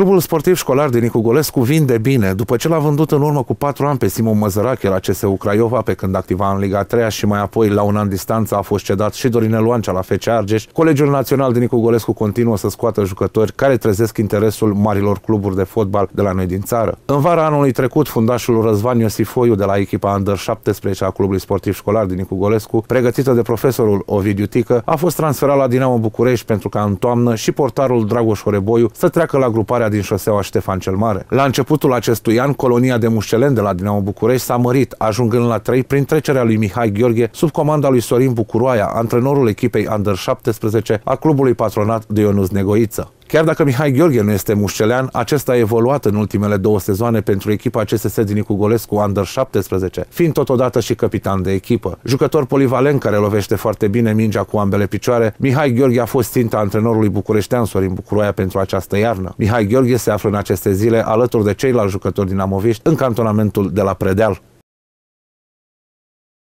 Clubul sportiv școlar de Nicugolescu vinde bine. După ce l-a vândut în urmă cu patru ani pe Simon Măzărache la CSU Craiova, pe când activa în Liga 3 și mai apoi la un an distanță a fost cedat și Dorine Luancea la FC Argeș, Colegiul Național de Nicugolescu continuă să scoată jucători care trezesc interesul marilor cluburi de fotbal de la noi din țară. În vara anului trecut, fundașul Răzvan Iosifoiu de la echipa Under 17 a Clubului Sportiv Școlar din Nicugolescu, pregătită de profesorul Ovidiu Tică, a fost transferat la Dinamo București pentru ca în toamnă și portarul Dragoș Horeboiu să treacă la gruparea din șoseaua Ștefan cel Mare. La începutul acestui an, colonia de mușcelen de la Dinamo București s-a mărit, ajungând la 3 prin trecerea lui Mihai Gheorghe sub comanda lui Sorin Bucuroaia, antrenorul echipei Under 17 a clubului patronat de Ionus Negoiță. Chiar dacă Mihai Gheorghe nu este mușcelean, acesta a evoluat în ultimele două sezoane pentru echipa CSS din Nicugolescu Under 17, fiind totodată și capitan de echipă. Jucător polivalent care lovește foarte bine mingea cu ambele picioare, Mihai Gheorghe a fost ținta antrenorului bucureștean Sorin Bucuroia pentru această iarnă. Mihai Gheorghe se află în aceste zile alături de ceilalți jucători din Amoviști în cantonamentul de la Predeal.